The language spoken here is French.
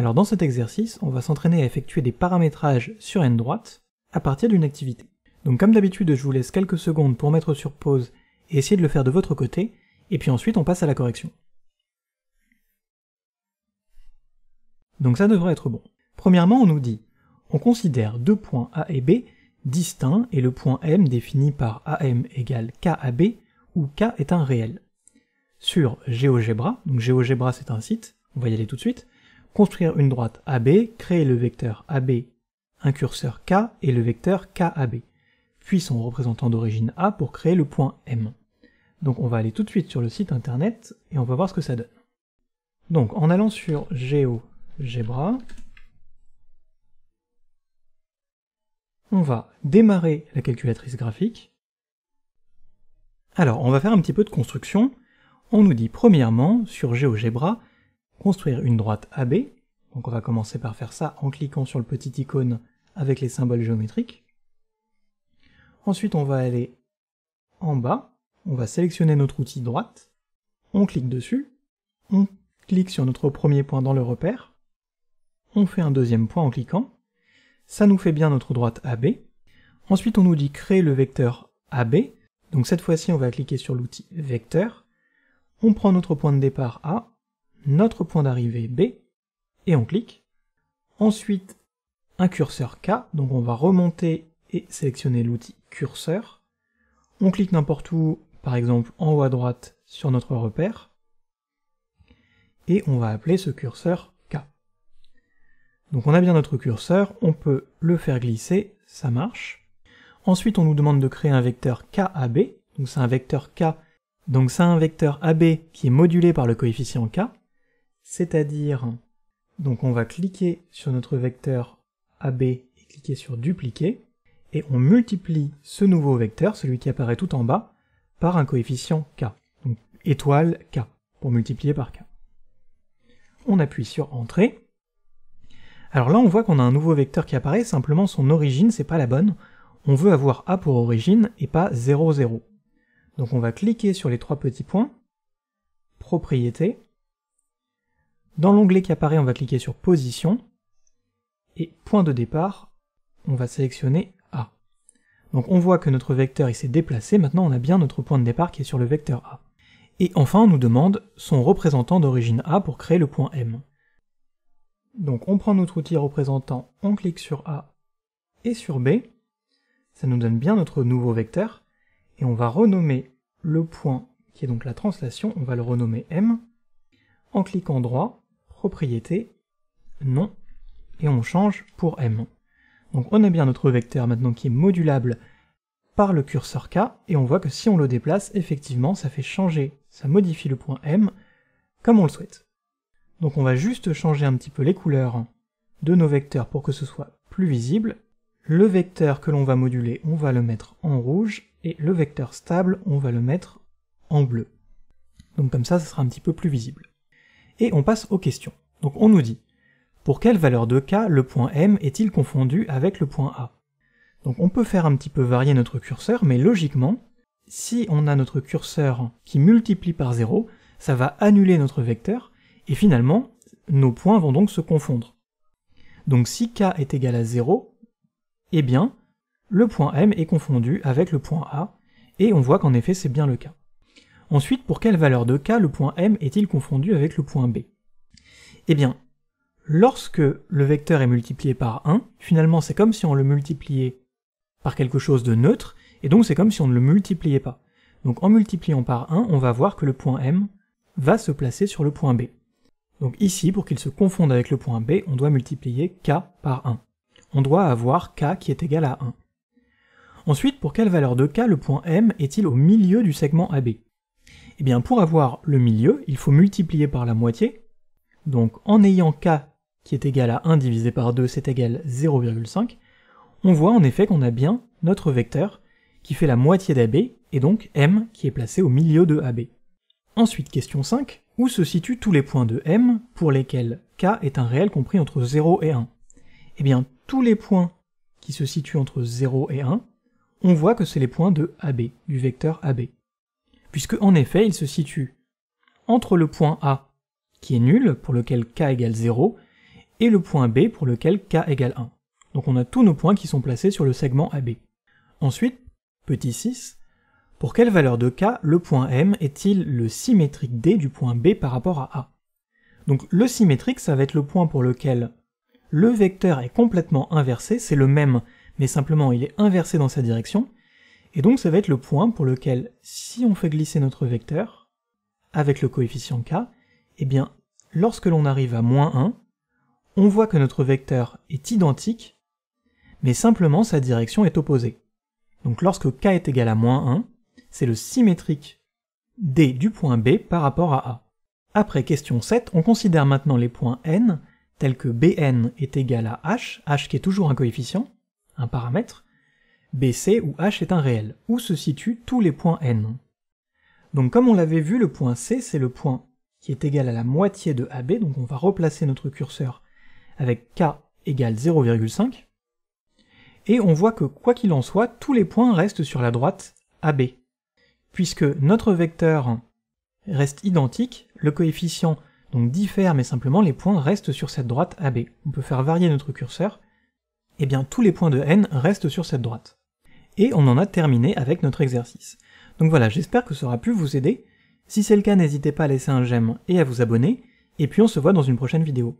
Alors dans cet exercice, on va s'entraîner à effectuer des paramétrages sur N droite à partir d'une activité. Donc comme d'habitude, je vous laisse quelques secondes pour mettre sur pause et essayer de le faire de votre côté, et puis ensuite on passe à la correction. Donc ça devrait être bon. Premièrement, on nous dit on considère deux points A et B distincts et le point M défini par AM égale KAB où K est un réel. Sur GeoGebra, donc GeoGebra c'est un site, on va y aller tout de suite, construire une droite AB, créer le vecteur AB, un curseur K et le vecteur KAB, puis son représentant d'origine A pour créer le point M. Donc on va aller tout de suite sur le site internet et on va voir ce que ça donne. Donc en allant sur GeoGebra, on va démarrer la calculatrice graphique. Alors on va faire un petit peu de construction. On nous dit premièrement sur GeoGebra construire une droite AB. Donc on va commencer par faire ça en cliquant sur le petit icône avec les symboles géométriques. Ensuite on va aller en bas, on va sélectionner notre outil droite, on clique dessus, on clique sur notre premier point dans le repère, on fait un deuxième point en cliquant, ça nous fait bien notre droite AB. Ensuite on nous dit créer le vecteur AB, donc cette fois-ci on va cliquer sur l'outil vecteur, on prend notre point de départ A, notre point d'arrivée B, et on clique. Ensuite, un curseur K, donc on va remonter et sélectionner l'outil curseur. On clique n'importe où, par exemple en haut à droite sur notre repère, et on va appeler ce curseur K. Donc on a bien notre curseur, on peut le faire glisser, ça marche. Ensuite on nous demande de créer un vecteur KAB, donc c'est un vecteur K, donc c'est un vecteur AB qui est modulé par le coefficient K, c'est-à-dire, donc on va cliquer sur notre vecteur AB et cliquer sur dupliquer, et on multiplie ce nouveau vecteur, celui qui apparaît tout en bas, par un coefficient K, donc étoile K, pour multiplier par K. On appuie sur Entrée. Alors là, on voit qu'on a un nouveau vecteur qui apparaît, simplement son origine, c'est pas la bonne. On veut avoir A pour origine et pas 0, 0. Donc on va cliquer sur les trois petits points, Propriétés, dans l'onglet qui apparaît, on va cliquer sur Position, et point de départ, on va sélectionner A. Donc on voit que notre vecteur il s'est déplacé, maintenant on a bien notre point de départ qui est sur le vecteur A. Et enfin on nous demande son représentant d'origine A pour créer le point M. Donc on prend notre outil représentant, on clique sur A et sur B, ça nous donne bien notre nouveau vecteur, et on va renommer le point qui est donc la translation, on va le renommer M, en cliquant droit, propriété, nom, et on change pour M. Donc on a bien notre vecteur maintenant qui est modulable par le curseur K, et on voit que si on le déplace, effectivement, ça fait changer, ça modifie le point M comme on le souhaite. Donc on va juste changer un petit peu les couleurs de nos vecteurs pour que ce soit plus visible. Le vecteur que l'on va moduler, on va le mettre en rouge, et le vecteur stable, on va le mettre en bleu. Donc comme ça, ça sera un petit peu plus visible et on passe aux questions. Donc on nous dit pour quelle valeur de k le point m est-il confondu avec le point a Donc on peut faire un petit peu varier notre curseur, mais logiquement, si on a notre curseur qui multiplie par 0, ça va annuler notre vecteur, et finalement, nos points vont donc se confondre. Donc si k est égal à 0, eh bien, le point m est confondu avec le point a, et on voit qu'en effet c'est bien le cas. Ensuite, pour quelle valeur de k le point m est-il confondu avec le point B Eh bien, lorsque le vecteur est multiplié par 1, finalement c'est comme si on le multipliait par quelque chose de neutre, et donc c'est comme si on ne le multipliait pas. Donc en multipliant par 1, on va voir que le point M va se placer sur le point B. Donc ici, pour qu'il se confonde avec le point B, on doit multiplier k par 1. On doit avoir k qui est égal à 1. Ensuite, pour quelle valeur de k le point M est-il au milieu du segment AB eh bien, pour avoir le milieu, il faut multiplier par la moitié. Donc, en ayant k qui est égal à 1 divisé par 2, c'est égal à 0,5, on voit en effet qu'on a bien notre vecteur qui fait la moitié d'AB, et donc M qui est placé au milieu de AB. Ensuite, question 5, où se situent tous les points de M pour lesquels K est un réel compris entre 0 et 1 Eh bien, tous les points qui se situent entre 0 et 1, on voit que c'est les points de AB, du vecteur AB puisque en effet il se situe entre le point A, qui est nul, pour lequel k égale 0, et le point B pour lequel k égale 1. Donc on a tous nos points qui sont placés sur le segment AB. Ensuite, petit 6, pour quelle valeur de k le point M est-il le symétrique D du point B par rapport à A Donc le symétrique, ça va être le point pour lequel le vecteur est complètement inversé, c'est le même, mais simplement il est inversé dans sa direction, et donc ça va être le point pour lequel, si on fait glisser notre vecteur, avec le coefficient k, eh bien, lorsque l'on arrive à moins 1, on voit que notre vecteur est identique, mais simplement sa direction est opposée. Donc lorsque k est égal à moins 1, c'est le symétrique d du point B par rapport à A. Après question 7, on considère maintenant les points n tels que Bn est égal à h, h qui est toujours un coefficient, un paramètre, BC où H est un réel. Où se situent tous les points N Donc comme on l'avait vu, le point C, c'est le point qui est égal à la moitié de AB, donc on va replacer notre curseur avec K égale 0,5, et on voit que quoi qu'il en soit, tous les points restent sur la droite AB. Puisque notre vecteur reste identique, le coefficient donc diffère, mais simplement les points restent sur cette droite AB. On peut faire varier notre curseur, et eh bien tous les points de n restent sur cette droite et on en a terminé avec notre exercice. Donc voilà, j'espère que ça aura pu vous aider. Si c'est le cas, n'hésitez pas à laisser un j'aime et à vous abonner, et puis on se voit dans une prochaine vidéo.